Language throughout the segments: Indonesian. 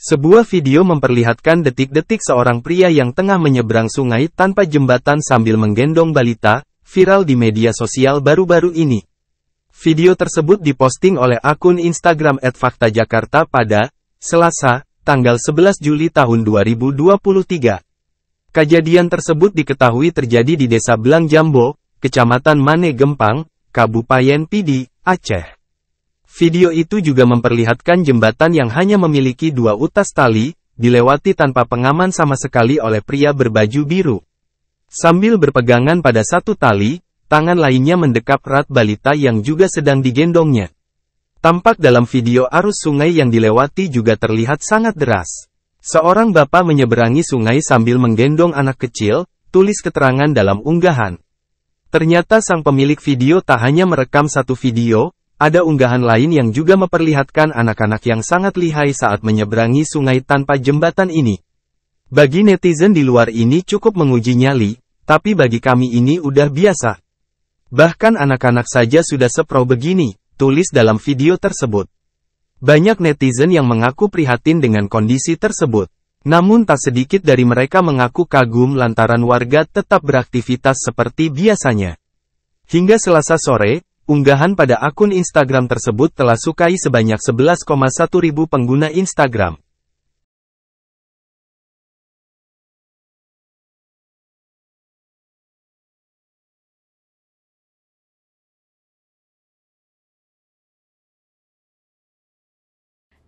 Sebuah video memperlihatkan detik-detik seorang pria yang tengah menyeberang sungai tanpa jembatan sambil menggendong balita, viral di media sosial baru-baru ini. Video tersebut diposting oleh akun Instagram @faktajakarta pada Selasa, tanggal 11 Juli tahun 2023. Kejadian tersebut diketahui terjadi di Desa Belang Jambo, Kecamatan Mane Gempang, Kabupaten Pidi, Aceh. Video itu juga memperlihatkan jembatan yang hanya memiliki dua utas tali, dilewati tanpa pengaman sama sekali oleh pria berbaju biru. Sambil berpegangan pada satu tali, tangan lainnya mendekap rat balita yang juga sedang digendongnya. Tampak dalam video arus sungai yang dilewati juga terlihat sangat deras. Seorang bapak menyeberangi sungai sambil menggendong anak kecil, tulis keterangan dalam unggahan. Ternyata sang pemilik video tak hanya merekam satu video, ada unggahan lain yang juga memperlihatkan anak-anak yang sangat lihai saat menyeberangi sungai tanpa jembatan ini. Bagi netizen di luar ini cukup menguji nyali, tapi bagi kami ini udah biasa. Bahkan anak-anak saja sudah sepro begini, tulis dalam video tersebut. Banyak netizen yang mengaku prihatin dengan kondisi tersebut. Namun tak sedikit dari mereka mengaku kagum lantaran warga tetap beraktivitas seperti biasanya. Hingga selasa sore, Unggahan pada akun Instagram tersebut telah sukai sebanyak 11,1 ribu pengguna Instagram.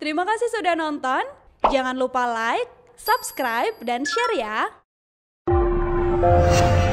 Terima kasih sudah nonton. Jangan lupa like, subscribe, dan share ya.